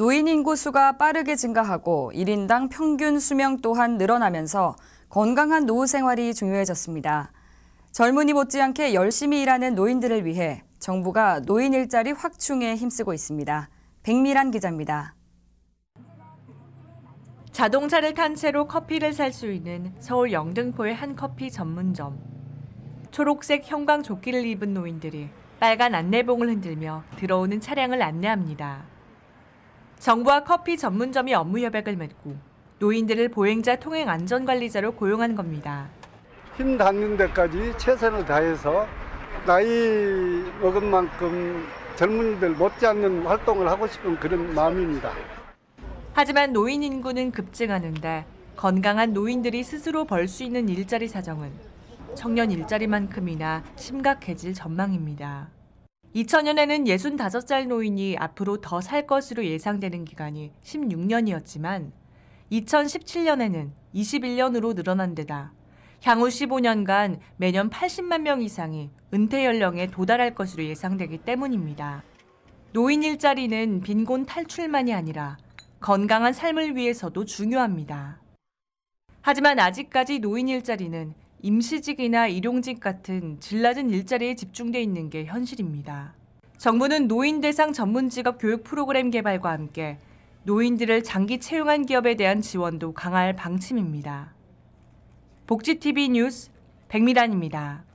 노인 인구수가 빠르게 증가하고 1인당 평균 수명 또한 늘어나면서 건강한 노후 생활이 중요해졌습니다. 젊은이 못지않게 열심히 일하는 노인들을 위해 정부가 노인 일자리 확충에 힘쓰고 있습니다. 백미란 기자입니다. 자동차를 탄 채로 커피를 살 수 있는 서울 영등포의 한 커피 전문점. 초록색 형광 조끼를 입은 노인들이 빨간 안내봉을 흔들며 들어오는 차량을 안내합니다. 정부와 커피 전문점이 업무 협약을 맺고 노인들을 보행자 통행 안전관리자로 고용한 겁니다. 힘 닿는 데까지 최선을 다해서 나이 먹은 만큼 젊은이들 못지않는 활동을 하고 싶은 그런 마음입니다. 하지만 노인 인구는 급증하는데 건강한 노인들이 스스로 벌 수 있는 일자리 사정은 청년 일자리만큼이나 심각해질 전망입니다. 2000년에는 65살 노인이 앞으로 더 살 것으로 예상되는 기간이 16년이었지만 2017년에는 21년으로 늘어난 데다 향후 15년간 매년 80만 명 이상이 은퇴 연령에 도달할 것으로 예상되기 때문입니다. 노인 일자리는 빈곤 탈출만이 아니라 건강한 삶을 위해서도 중요합니다. 하지만 아직까지 노인 일자리는 임시직이나 일용직 같은 질 낮은 일자리에 집중돼 있는 게 현실입니다. 정부는 노인 대상 전문 직업 교육 프로그램 개발과 함께 노인들을 장기 채용한 기업에 대한 지원도 강할 방침입니다. 복지TV 뉴스 백미란입니다.